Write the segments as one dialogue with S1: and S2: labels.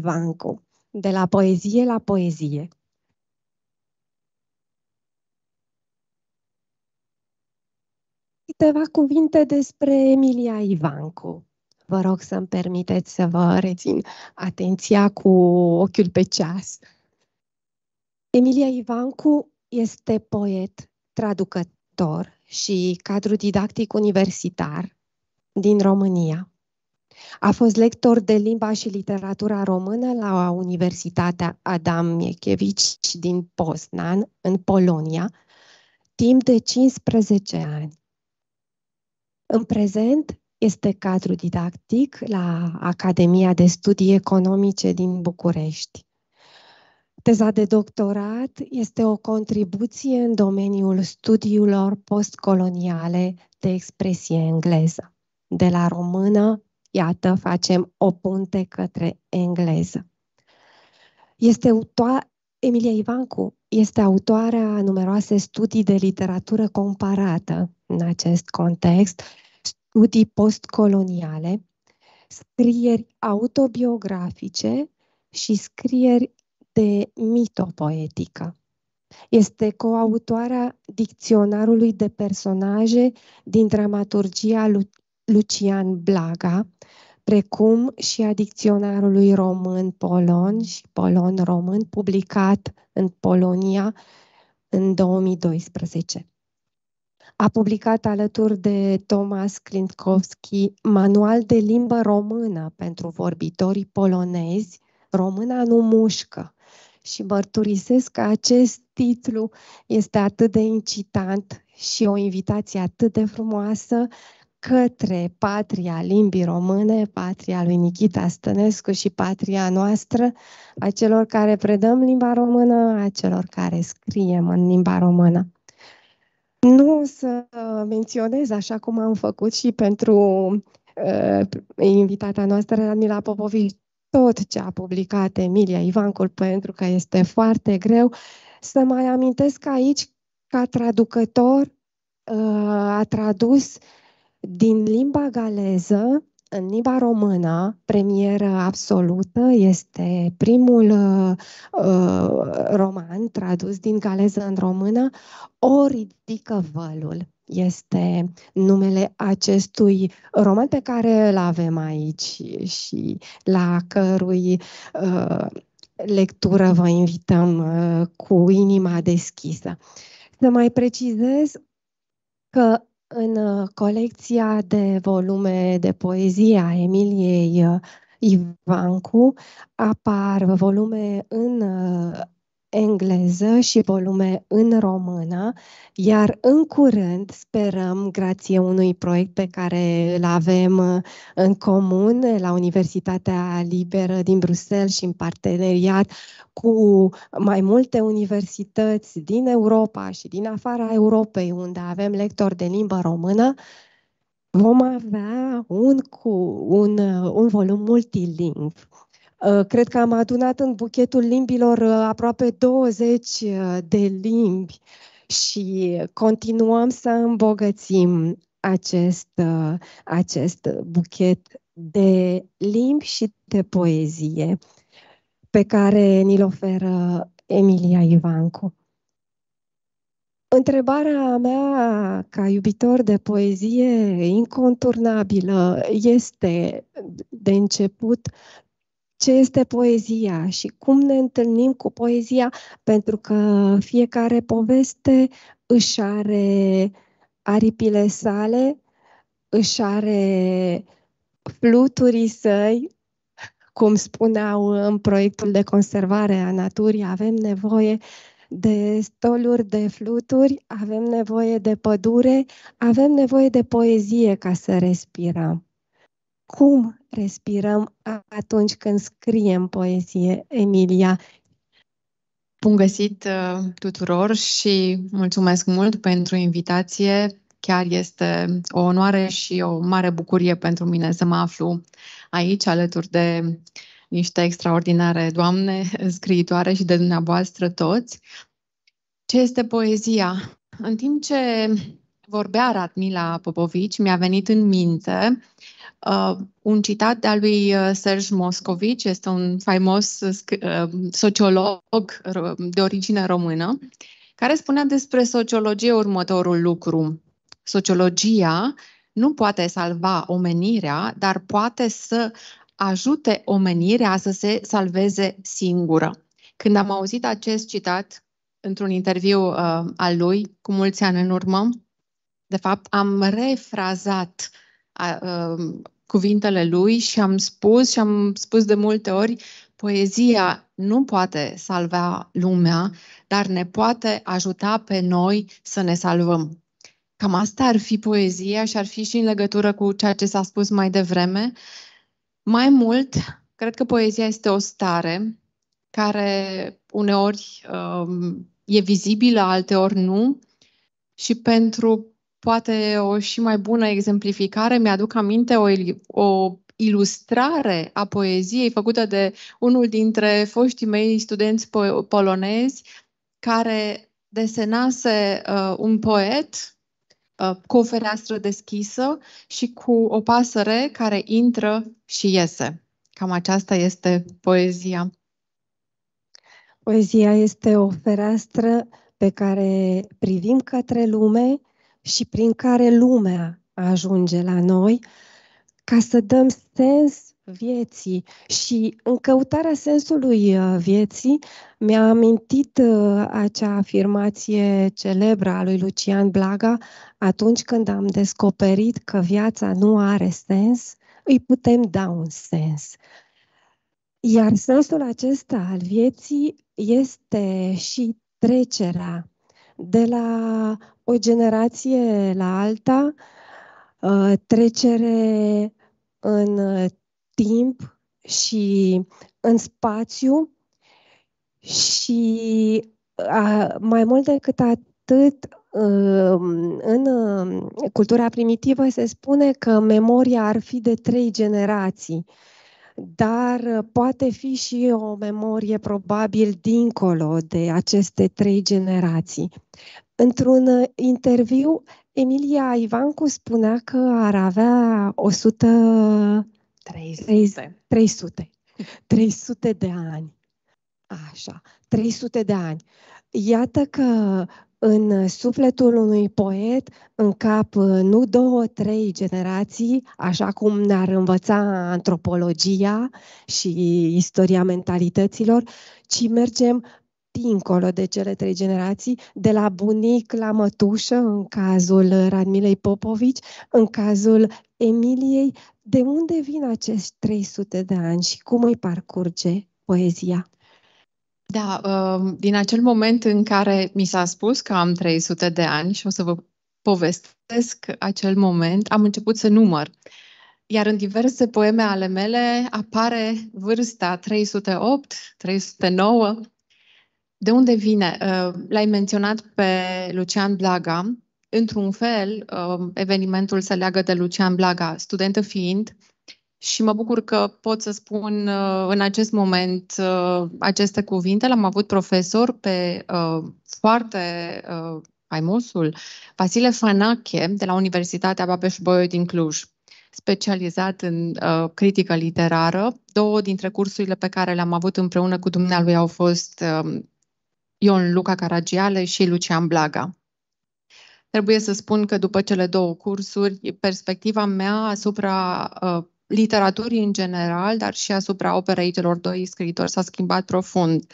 S1: Vancu, de la poezie la poezie. Câteva cuvinte despre Emilia Ivancu. Vă rog să-mi permiteți să vă rețin atenția cu ochiul pe ceas. Emilia Ivancu este poet, traducător și cadru didactic universitar din România. A fost lector de limba și literatura română la Universitatea Adam Miekiewicz din Poznan, în Polonia, timp de 15 ani. În prezent este cadru didactic la Academia de Studii Economice din București. Teza de doctorat este o contribuție în domeniul studiilor postcoloniale de expresie engleză, de la română Iată, facem o punte către engleză. Este autoa, Emilia Ivancu este autoarea numeroase studii de literatură comparată în acest context, studii postcoloniale, scrieri autobiografice și scrieri de mitopoetică. Este coautoarea dicționarului de personaje din dramaturgia lui Lucian Blaga, precum și a dicționarului român-polon și polon-român, publicat în Polonia în 2012. A publicat alături de Thomas Klintkowski manual de limbă română pentru vorbitorii polonezi, Româna nu mușcă. Și mărturisesc că acest titlu este atât de incitant și o invitație atât de frumoasă, către patria limbii române, patria lui Nikita Stănescu și patria noastră, a celor care predăm limba română, a celor care scriem în limba română. Nu o să menționez, așa cum am făcut și pentru uh, invitata noastră, Radmila Popovici, tot ce a publicat Emilia Ivancul, pentru că este foarte greu, să mai amintesc aici ca traducător uh, a tradus uh, din limba galeză, în limba română, premieră absolută, este primul uh, uh, roman tradus din galeză în română, O ridică vălul. Este numele acestui roman pe care îl avem aici și la cărui uh, lectură vă invităm uh, cu inima deschisă. Să mai precizez că în uh, colecția de volume de poezie a Emiliei uh, Ivancu apar volume în uh, engleză și volume în română, iar în curând sperăm, grație unui proiect pe care îl avem uh, în comun la Universitatea Liberă din Bruxelles și în parteneriat cu mai multe universități din Europa și din afara Europei, unde avem lectori de limbă română, vom avea un, cu, un, uh, un volum multilingv Uh, cred că am adunat în buchetul limbilor uh, aproape 20 uh, de limbi și continuăm să îmbogățim acest, acest buchet de limbi și de poezie pe care ni-l oferă Emilia Ivancu. Întrebarea mea ca iubitor de poezie inconturnabilă este de început ce este poezia și cum ne întâlnim cu poezia, pentru că fiecare poveste își are aripile sale, își are fluturii săi, cum spuneau în proiectul de conservare a naturii, avem nevoie de stoluri, de fluturi, avem nevoie de pădure, avem nevoie de poezie ca să respirăm cum respirăm atunci când scriem
S2: poezie, Emilia. Bun găsit uh, tuturor și mulțumesc mult pentru invitație. Chiar este o onoare și o mare bucurie pentru mine să mă aflu aici alături de niște extraordinare doamne scriitoare și de dumneavoastră toți. Ce este poezia? În timp ce vorbea Radmila Popovici, mi-a venit în minte Uh, un citat de al lui uh, Serge Moscovici, este un faimos uh, uh sociolog de origine română, care spunea despre sociologie următorul lucru. Sociologia nu poate salva omenirea, dar poate să ajute omenirea să se salveze singură. Când am auzit acest citat într-un interviu uh, al lui cu mulți ani în urmă, de fapt am refrazat uh, cuvintele lui și am spus și am spus de multe ori, poezia nu poate salva lumea, dar ne poate ajuta pe noi să ne salvăm. Cam asta ar fi poezia și ar fi și în legătură cu ceea ce s-a spus mai devreme. Mai mult, cred că poezia este o stare care uneori um, e vizibilă, alteori nu. Și pentru poate o și mai bună exemplificare, mi-aduc aminte o, o ilustrare a poeziei făcută de unul dintre foștii mei studenți po- polonezi, care desenase uh, un poet uh, cu o fereastră deschisă și cu o pasăre care intră și iese. Cam aceasta este poezia.
S1: Poezia este o fereastră pe care privim către lume și prin care lumea ajunge la noi, ca să dăm sens vieții. Și în căutarea sensului uh, vieții, mi-a amintit uh, acea afirmație celebră a lui Lucian Blaga, atunci când am descoperit că viața nu are sens, îi putem da un sens. Iar sensul acesta al vieții este și trecerea de la o generație la alta, ă, trecere în timp și în spațiu și mai mult decât atât, ă, în ă, cultura primitivă se spune că memoria ar fi de trei generații. Uh, dar uh, poate fi și o memorie probabil dincolo de aceste trei generații. Într-un uh, interviu, Emilia Ivancu spunea că ar avea 100... 300. 300. 300 de ani. Așa, 300 de ani. Iată că în uh, sufletul unui poet în cap uh, nu două, trei generații, așa cum ne-ar învăța antropologia și istoria mentalităților, ci mergem dincolo de cele trei generații, de la bunic la mătușă, în cazul Radmilei Popovici, în cazul Emiliei, de unde vin acești 300 de ani și cum îi parcurge poezia?
S2: Da, um, din acel moment în care mi s-a spus că am 300 de ani și o să vă povestesc acel moment, am început să număr. Iar în diverse poeme ale mele apare vârsta 308, 309. De unde vine? Uh, l-ai menționat pe Lucian Blaga. Într-un fel, um, evenimentul se leagă de Lucian Blaga, studentă fiind, și mă bucur că pot să spun uh, în acest moment uh, aceste cuvinte. L-am avut profesor pe uh, foarte faimosul Vasile Fanache de la Universitatea Babeș-Bolyai din Cluj, specializat în uh, critică literară. Două dintre cursurile pe care le-am avut împreună cu dumnealui au fost uh, Ion Luca Caragiale și Lucian Blaga. Trebuie să spun că după cele două cursuri, perspectiva mea asupra uh, literaturii în general, dar și asupra operei celor doi scriitori s-a schimbat profund.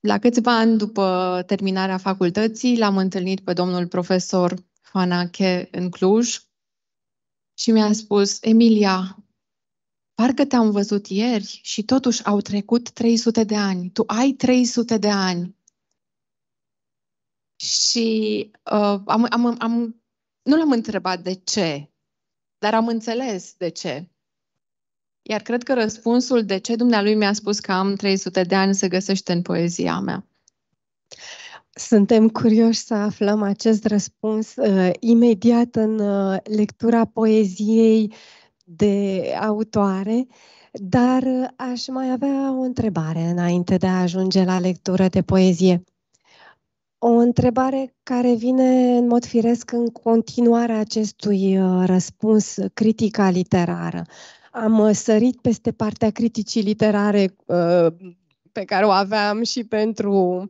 S2: La câțiva ani după terminarea facultății, l-am întâlnit pe domnul profesor Fanache în Cluj și mi-a spus, Emilia, parcă te-am văzut ieri și totuși au trecut 300 de ani. Tu ai 300 de ani. Și uh, am, am, am, nu l-am întrebat de ce, dar am înțeles de ce. Iar cred că răspunsul de ce dumnealui mi-a spus că am 300 de ani se găsește în poezia mea. Suntem
S1: curioși să aflăm acest răspuns uh, imediat în uh, lectura poeziei de autoare, dar uh, aș mai avea o întrebare înainte de a ajunge la lectură de poezie. O întrebare care vine în mod firesc în continuarea acestui uh, răspuns uh, critica literară. Am uh, sărit peste partea criticii literare pe care o aveam și pentru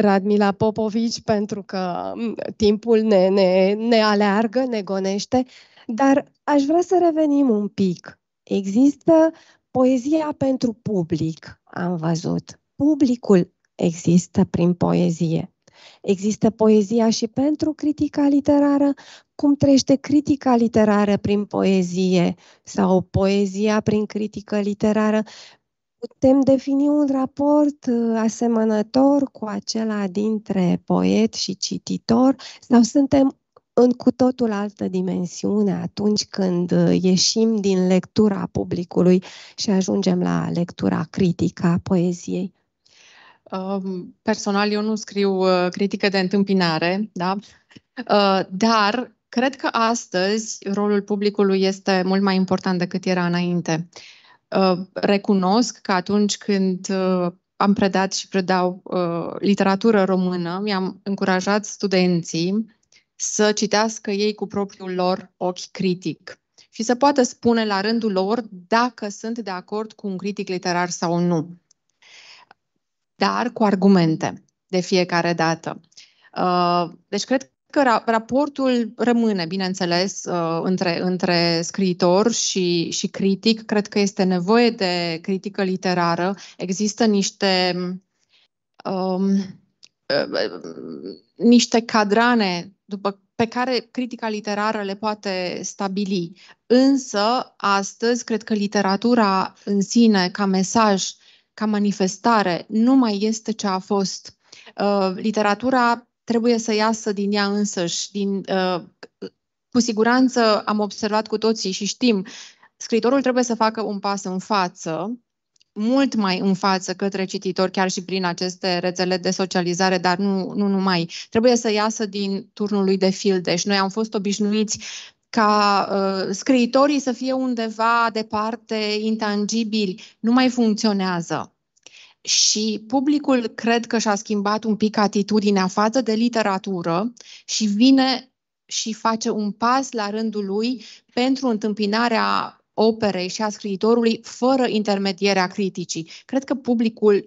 S1: Radmila Popovici, pentru că mm, timpul ne, ne, ne aleargă, ne gonește, dar aș vrea să revenim un pic. Există poezia pentru public, am văzut. Publicul există prin poezie. Există poezia și pentru critica literară, cum trește critica literară prin poezie sau poezia prin critică literară. Putem defini un raport uh, asemănător cu acela dintre poet și cititor sau suntem în cu totul altă dimensiune atunci când uh, ieșim din lectura publicului și ajungem la lectura critică a poeziei.
S2: Personal, eu nu scriu uh, critică de întâmpinare, da? Uh, dar cred că astăzi rolul publicului este mult mai important decât era înainte. Uh, recunosc că atunci când am predat și predau literatură română, mi-am încurajat studenții să citească ei cu propriul lor ochi critic și să poată spune la rândul lor dacă sunt de acord cu un critic literar sau nu dar cu argumente de fiecare dată. Uh, deci cred că raportul rămâne, bineînțeles, uh, între, între scriitor și, și critic. Cred că este nevoie de critică literară. Există niște, um, uh, niște cadrane după pe care critica literară le poate stabili. Însă, astăzi, cred că literatura în sine, ca mesaj, uh, ca manifestare nu mai este ce a fost. Uh, literatura trebuie să iasă din ea însăși, din, uh, cu siguranță am observat cu toții și știm, scritorul trebuie să facă un pas în față, mult mai în față către cititor chiar și prin aceste rețele de socializare, dar nu, nu numai. Trebuie să iasă din turnul lui de fildeș. Noi am fost obișnuiți ca uh, scriitorii să fie undeva departe, intangibili, nu mai funcționează. Și publicul cred că și-a schimbat un pic atitudinea față de literatură și vine și face un pas la rândul lui pentru întâmpinarea operei și a scriitorului fără intermedierea criticii. Cred că publicul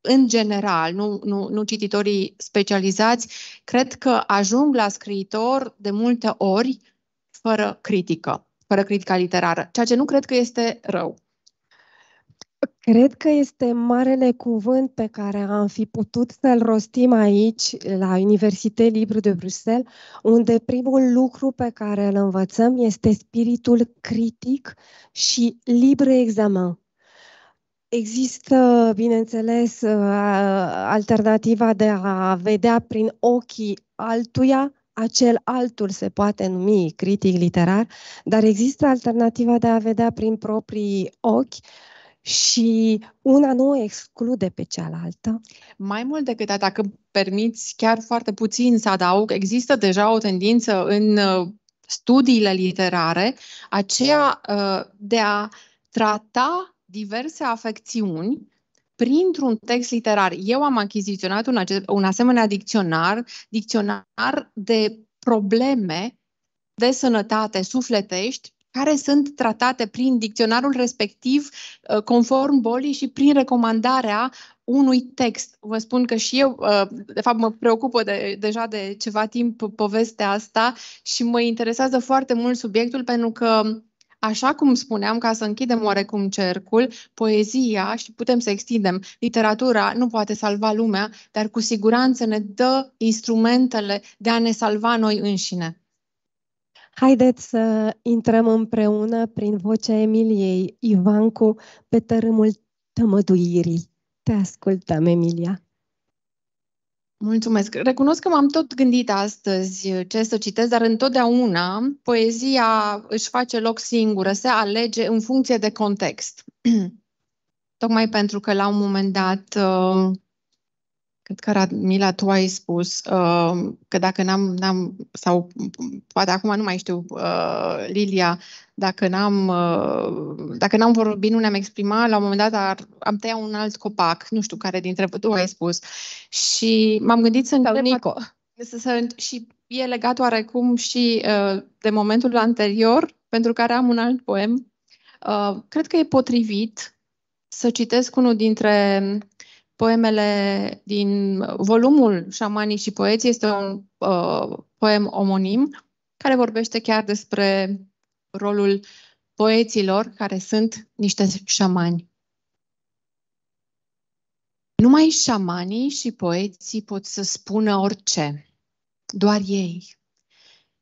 S2: în general, nu, nu, nu cititorii specializați, cred că ajung la scriitor de multe ori fără critică, fără critica literară, ceea ce nu cred că este rău.
S1: Cred că este marele cuvânt pe care am fi putut să-l rostim aici, la Université Libre de Bruxelles, unde primul lucru pe care îl învățăm este spiritul critic și libre examen. Există, bineînțeles, uh, alternativa de a vedea prin ochii altuia acel altul se poate numi critic literar, dar există alternativa de a vedea prin proprii ochi
S2: și una
S1: nu o exclude pe cealaltă.
S2: Mai mult decât atât, dacă permiți chiar foarte puțin să adaug, există deja o tendință în uh, studiile literare aceea uh, de a trata diverse afecțiuni printr-un text literar. Eu am achiziționat un, un asemenea dicționar, dicționar de probleme de sănătate sufletești care sunt tratate prin dicționarul respectiv, uh, conform bolii și prin recomandarea unui text. Vă spun că și eu, uh, de fapt, mă preocupă de, deja de ceva timp povestea asta și mă interesează foarte mult subiectul pentru că Așa cum spuneam, ca să închidem oarecum cercul, poezia, și putem să extindem, literatura nu poate salva lumea, dar cu siguranță ne dă instrumentele de a ne salva noi înșine.
S1: Haideți să intrăm împreună prin vocea Emiliei Ivancu pe tărâmul tămăduirii. Te ascultăm, Emilia.
S2: Mulțumesc. Recunosc că m-am tot gândit astăzi ce să citesc, dar întotdeauna poezia își face loc singură, se alege în funcție de context. Tocmai pentru că la un moment dat uh, Cred că, Radmila, tu ai spus uh, că dacă n-am, n-am, sau poate acum nu mai știu, uh, Lilia, dacă n-am, uh, dacă n-am vorbit, nu ne-am exprimat, la un moment dat ar, am tăiat un alt copac, nu știu care dintre voi tu ai spus. Și m-am gândit să întreb... Nico. Să, să, și e legat oarecum și uh, de momentul anterior, pentru care am un alt poem. Uh, cred că e potrivit să citesc unul dintre poemele din uh, volumul Șamanii și poeții. Este un uh, poem omonim care vorbește chiar despre rolul poeților care sunt niște șamani. Numai șamanii și poeții pot să spună orice, doar ei,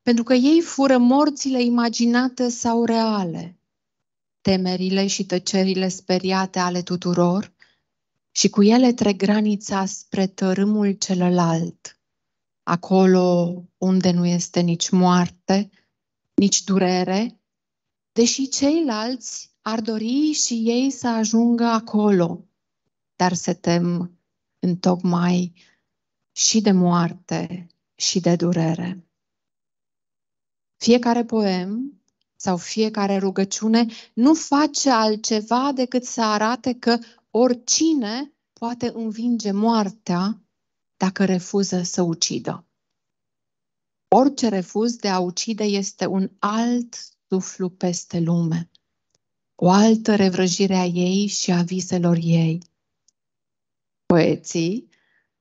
S2: pentru că ei fură morțile imaginate sau reale, temerile și tăcerile speriate ale tuturor, și cu ele trec granița spre tărâmul celălalt, acolo unde nu este nici moarte, nici durere, deși ceilalți ar dori și ei să ajungă acolo, dar se tem întocmai și de moarte și de durere. Fiecare poem sau fiecare rugăciune nu face altceva decât să arate că Oricine poate învinge moartea dacă refuză să ucidă. Orice refuz de a ucide este un alt suflu peste lume, o altă revrăjire a ei și a viselor ei. Poeții,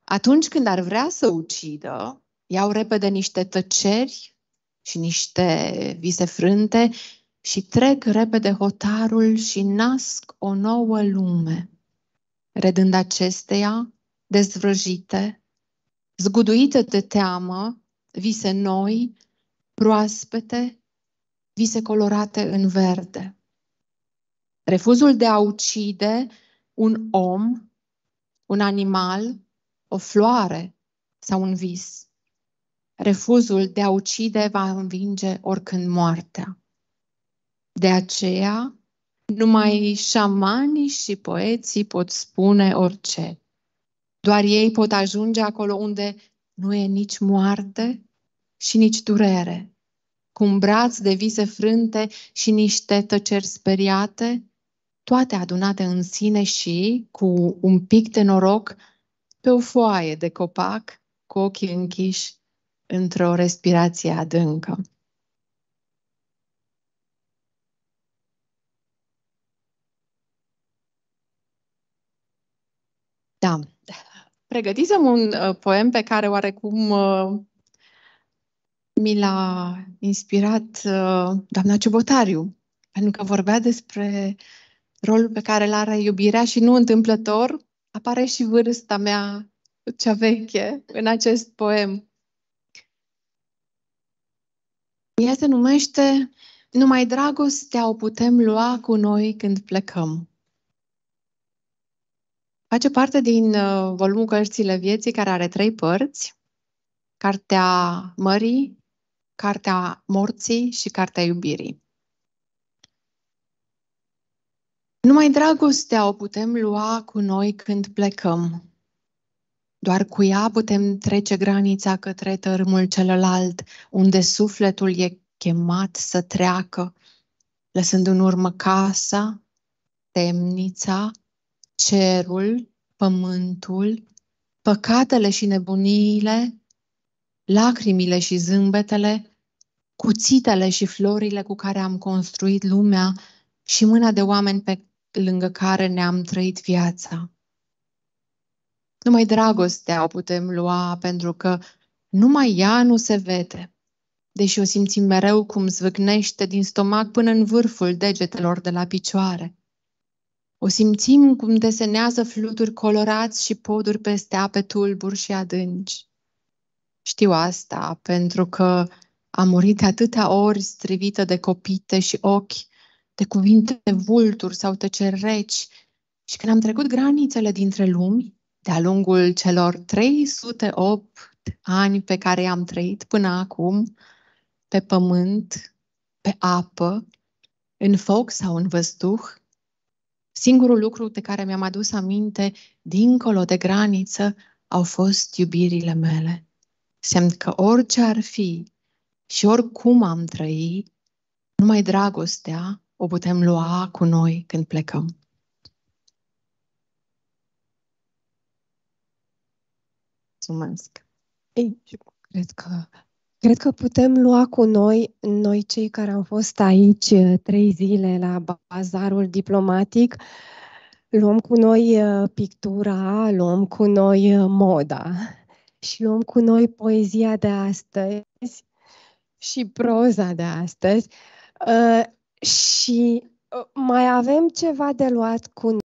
S2: atunci când ar vrea să ucidă, iau repede niște tăceri și niște vise frânte și trec repede hotarul și nasc o nouă lume redând acesteia, dezvrăjite, zguduite de teamă, vise noi, proaspete, vise colorate în verde. Refuzul de a ucide un om, un animal, o floare sau un vis. Refuzul de a ucide va învinge oricând moartea. De aceea, numai șamanii și poeții pot spune orice. Doar ei pot ajunge acolo unde nu e nici moarte și nici durere, cu un braț de vise frânte și niște tăceri speriate, toate adunate în sine și, cu un pic de noroc, pe o foaie de copac, cu ochii închiși, într-o respirație adâncă. Da. Pregătisem un uh, poem pe care oarecum uh, mi l-a inspirat uh, doamna Ciobotariu, pentru că vorbea despre rolul pe care l are iubirea și nu întâmplător apare și vârsta mea cea veche în acest poem. Ea se numește Numai dragostea o putem lua cu noi când plecăm. Face parte din uh, volumul Cărțile Vieții, care are trei părți. Cartea Mării, Cartea Morții și Cartea Iubirii. Numai dragostea o putem lua cu noi când plecăm. Doar cu ea putem trece granița către tărmul celălalt, unde sufletul e chemat să treacă, lăsând în urmă casa, temnița cerul, pământul, păcatele și nebuniile, lacrimile și zâmbetele, cuțitele și florile cu care am construit lumea și mâna de oameni pe lângă care ne-am trăit viața. Numai dragostea o putem lua pentru că numai ea nu se vede, deși o simțim mereu cum zvâcnește din stomac până în vârful degetelor de la picioare. O simțim cum desenează fluturi colorați și poduri peste ape tulburi și adânci. Știu asta pentru că am murit atâtea ori strivită de copite și ochi, de cuvinte de vulturi sau tăceri reci și când am trecut granițele dintre lumi, de-a lungul celor 308 ani pe care i-am trăit până acum, pe pământ, pe apă, în foc sau în văzduh, Singurul lucru de care mi-am adus aminte, dincolo de graniță, au fost iubirile mele. Semn că orice ar fi și oricum am trăi, numai dragostea o putem lua cu noi când plecăm. Mulțumesc!
S1: Ei, cred că Cred că putem lua cu noi, noi cei care am fost aici uh, trei zile la bazarul diplomatic, luăm cu noi uh, pictura, luăm cu noi uh, moda și luăm cu noi poezia de astăzi și proza de astăzi
S2: și mai avem ceva de luat cu noi.